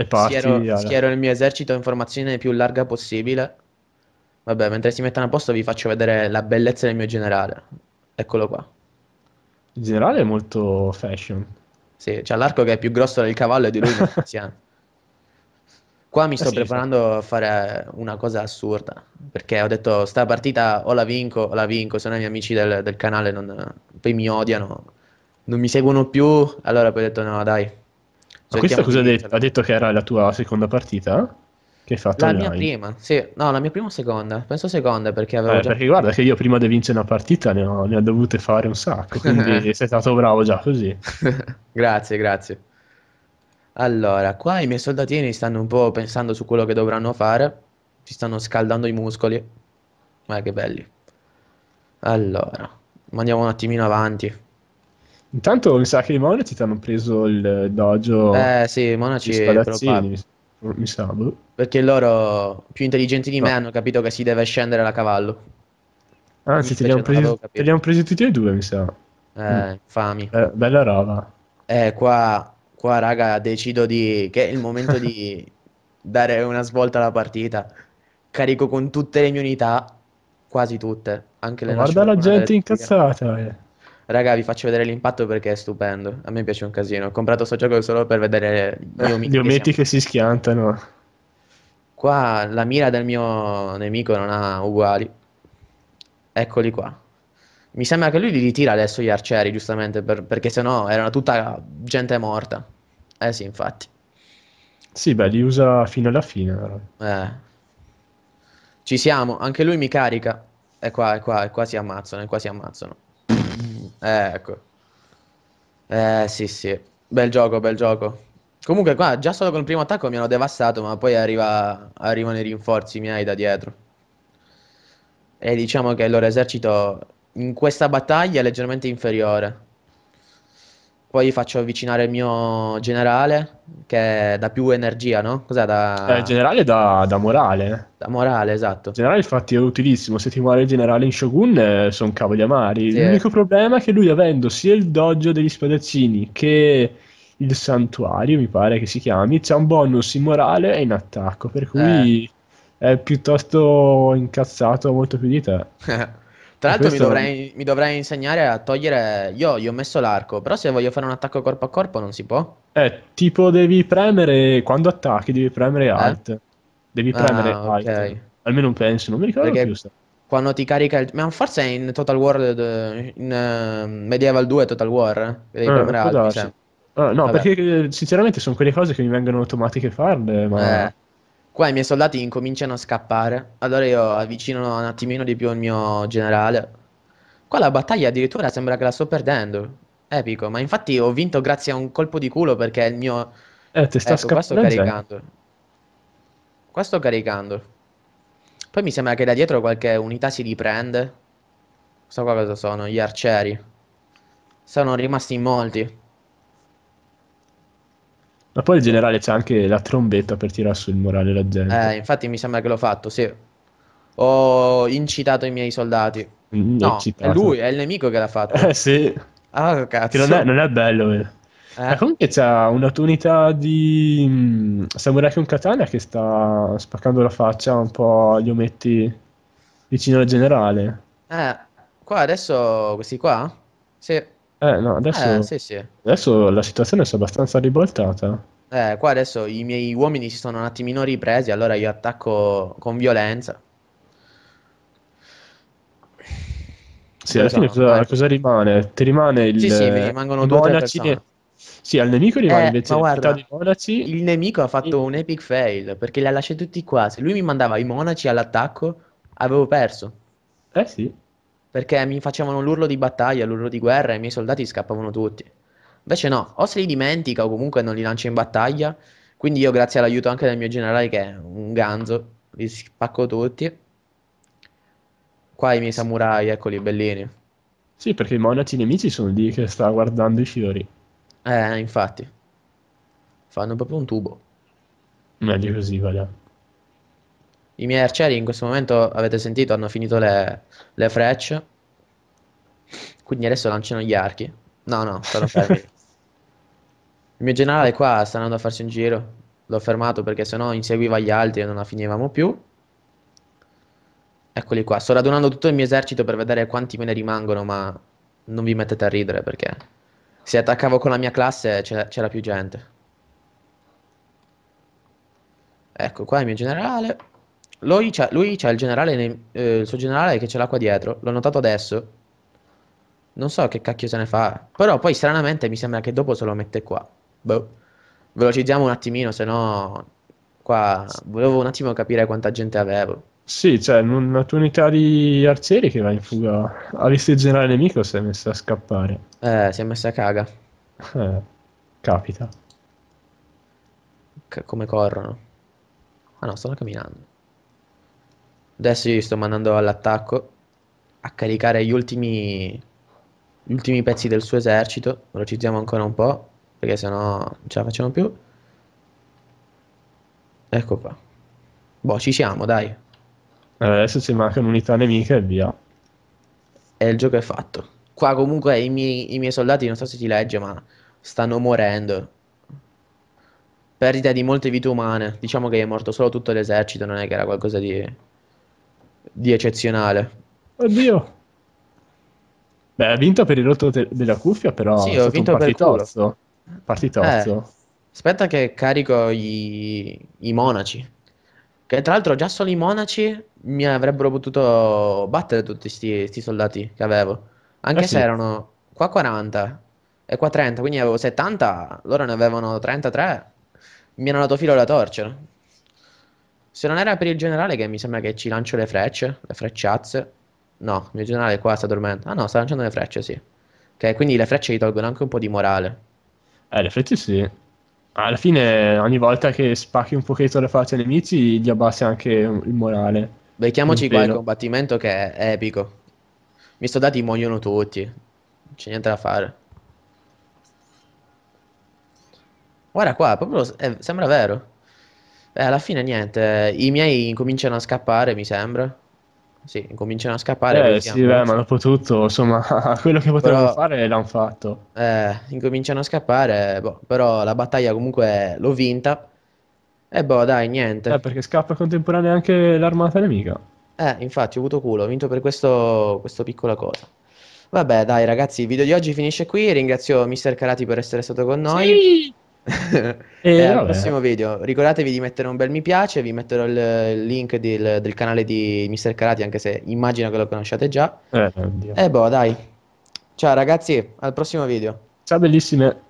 E parti, schiero, schiero, il mio esercito in formazione più larga possibile. Vabbè, mentre si mettono a posto vi faccio vedere la bellezza del mio generale. Eccolo qua. Il generale è molto fashion. Sì, c'ha l'arco che è più grosso del cavallo e di lui non funziona. Qua mi eh sto eh sì, preparando a fare una cosa assurda, perché ho detto sta partita o la vinco o la vinco, se no i miei amici del, del canale non, poi mi odiano, non mi seguono più, allora poi ho detto no dai, ma questa cosa detto? ha detto che era la tua seconda partita? Che hai fatto? La online. mia prima, sì, no, la mia prima o seconda, penso seconda perché avevo eh, già... Perché guarda che io prima di vincere una partita ne ho, ne ho dovute fare un sacco, quindi sei stato bravo già così. grazie, grazie. Allora, qua i miei soldatini stanno un po' pensando su quello che dovranno fare, si stanno scaldando i muscoli, ma che belli. Allora, ma andiamo un attimino avanti. Intanto mi sa che i monaci ti hanno preso il dojo. Eh sì, i monaci mi, mi sa. Boh. Perché loro, più intelligenti di me, ah. hanno capito che si deve scendere da cavallo. Anzi, ah, te li, hanno presi, te li hanno presi tutti e due, mi sa. Eh, mm. infami. Eh, bella roba. Eh, qua, qua, raga, decido di... che è il momento di dare una svolta alla partita. Carico con tutte le mie unità, quasi tutte, anche le Guarda la gente incazzata, eh. Raga, vi faccio vedere l'impatto perché è stupendo. A me piace un casino. Ho comprato sto gioco solo per vedere gli eh, ometti, gli omiti che si schiantano. Qua la mira del mio nemico non ha uguali. Eccoli qua. Mi sembra che lui li ritira adesso gli arcieri, giustamente, per, perché sennò erano tutta gente morta. Eh sì, infatti. Sì, beh, li usa fino alla fine. Eh. Ci siamo, anche lui mi carica. E qua, e qua, e qua si ammazzano, e qua si ammazzano. Eh, ecco. Eh, sì, sì. Bel gioco, bel gioco. Comunque qua già solo col primo attacco mi hanno devastato, ma poi arriva, arrivano i rinforzi miei da dietro. E diciamo che il loro esercito in questa battaglia è leggermente inferiore. Poi faccio avvicinare il mio generale, che da più energia, no? Cos'è da... Eh, generale da, da morale. Da morale, esatto. Generale infatti è utilissimo, se ti muore il generale in Shogun eh, sono cavoli amari. Sì. L'unico problema è che lui avendo sia il dojo degli spadaccini che il santuario, mi pare che si chiami, c'è un bonus in morale e in attacco, per cui eh. è piuttosto incazzato molto più di te. Tra l'altro questo... mi, dovrei, mi, dovrei, insegnare a togliere... Io, gli ho messo l'arco, però se voglio fare un attacco corpo a corpo non si può? Eh, tipo devi premere... Quando attacchi devi premere eh. Alt. Devi premere ah, Alt. Okay. Almeno penso, non mi ricordo Perché... più sta quando ti carica il... Ma forse è in Total War, eh, in ehm, Medieval 2 Total War, eh, devi eh, premere altri, cioè. ah, No, Vabbè. perché sinceramente sono quelle cose che mi vengono automatiche farle, ma... Eh. Qua i miei soldati incominciano a scappare, allora io avvicino un attimino di più il mio generale. Qua la battaglia addirittura sembra che la sto perdendo. Epico, ma infatti ho vinto grazie a un colpo di culo perché il mio... Eh, ti sta ecco, scappando. Qua sto caricando. Qua sto caricando. Poi mi sembra che da dietro qualche unità si riprende. So qua cosa sono, gli arcieri. Sono rimasti in molti. Ma poi il generale c'è anche la trombetta per tirare sul morale la gente. Eh, infatti mi sembra che l'ho fatto, sì. Ho incitato i miei soldati. Mm, no, è lui, è il nemico che l'ha fatto. Eh sì. Ah, cazzo. Che non è, non è bello, eh. Eh. comunque c'è un'autunità di mm, Samurai con Katana che sta spaccando la faccia un po' agli ometti vicino al generale. Eh, qua adesso questi qua? Sì. Eh, no, adesso, eh, sì, sì. adesso la situazione si è abbastanza ribaltata. Eh, qua adesso i miei uomini si sono un attimino ripresi, allora io attacco con violenza. Sì, alla fine cosa, cosa, rimane? Ti rimane il... Sì, sì, mi rimangono due monaci ne... Sì, al nemico rimane eh, invece guarda, di monaci. Il nemico ha fatto un epic fail, perché li ha lasciati tutti qua. Se lui mi mandava i monaci all'attacco, avevo perso. Eh sì perché mi facevano l'urlo di battaglia, l'urlo di guerra e i miei soldati scappavano tutti. Invece no, o se li dimentica o comunque non li lancia in battaglia, quindi io grazie all'aiuto anche del mio generale che è un ganzo, li spacco tutti. Qua i miei samurai, eccoli, bellini. Sì, perché i monaci nemici sono lì che sta guardando i fiori. Eh, infatti. Fanno proprio un tubo. Meglio così, vale. I miei arcieri in questo momento, avete sentito, hanno finito le, le frecce. Quindi adesso lanciano gli archi. No, no, stanno fermi. Il mio generale qua sta andando a farsi un giro. L'ho fermato perché sennò inseguiva gli altri e non la finivamo più. Eccoli qua. Sto radunando tutto il mio esercito per vedere quanti me ne rimangono, ma non vi mettete a ridere perché se attaccavo con la mia classe c'era più gente. Ecco qua il mio generale. Lui c'ha, lui c'ha il generale, nei, eh, il suo generale che ce l'ha qua dietro, l'ho notato adesso. Non so che cacchio se ne fa, però poi stranamente mi sembra che dopo se lo mette qua. Boh. Velocizziamo un attimino, se no qua volevo un attimo capire quanta gente avevo. Sì, cioè, una tua unità di arcieri che va in fuga. Avresti il generale nemico si è messa a scappare. Eh, si è messa a caga. Eh, capita. C- come corrono. Ah no, stanno camminando. Adesso io sto mandando all'attacco a caricare gli ultimi, gli ultimi pezzi del suo esercito. Velocizziamo ancora un po', perché sennò non ce la facciamo più. Ecco qua. Boh, ci siamo, dai. Eh, adesso ci manca un'unità nemica e via. E il gioco è fatto. Qua comunque i miei, i miei soldati, non so se si legge, ma stanno morendo. Perdita di molte vite umane. Diciamo che è morto solo tutto l'esercito, non è che era qualcosa di di eccezionale. Oddio. Beh, ha vinto per il rotto de- della cuffia, però sì, ho vinto partitozzo. per il partitozzo. Eh, aspetta che carico gli... i monaci. Che tra l'altro già solo i monaci mi avrebbero potuto battere tutti questi soldati che avevo. Anche eh se erano qua 40 e qua 30, quindi avevo 70, loro ne avevano 33. Mi hanno dato filo alla torcia. Se non era per il generale che mi sembra che ci lancio le frecce, le frecciazze. No, il mio generale qua sta dormendo. Ah no, sta lanciando le frecce, sì. Ok, quindi le frecce gli tolgono anche un po' di morale. Eh, le frecce sì. Alla fine ogni volta che spacchi un pochetto le facce ai nemici gli abbassi anche il morale. Becchiamoci qua il combattimento che è epico. Mi sto dati muoiono tutti. Non c'è niente da fare. Guarda qua, proprio eh, sembra vero. E eh, alla fine niente, i miei cominciano a scappare, mi sembra. Sì, cominciano a scappare. Eh, sì, beh, ma dopo tutto, insomma, quello che potevano però, fare l'hanno fatto. Eh, incominciano a scappare, boh, però la battaglia comunque l'ho vinta. E boh, dai, niente. Eh, perché scappa contemporanea anche l'armata nemica. Eh, infatti, ho avuto culo, ho vinto per questo, questa piccola cosa. Vabbè, dai, ragazzi, il video di oggi finisce qui. Ringrazio Mr. Karati per essere stato con noi. Sì! e eh, eh, al prossimo video ricordatevi di mettere un bel mi piace vi metterò il link del, del canale di Mr. Karate anche se immagino che lo conosciate già eh, e eh, boh dai ciao ragazzi al prossimo video ciao bellissime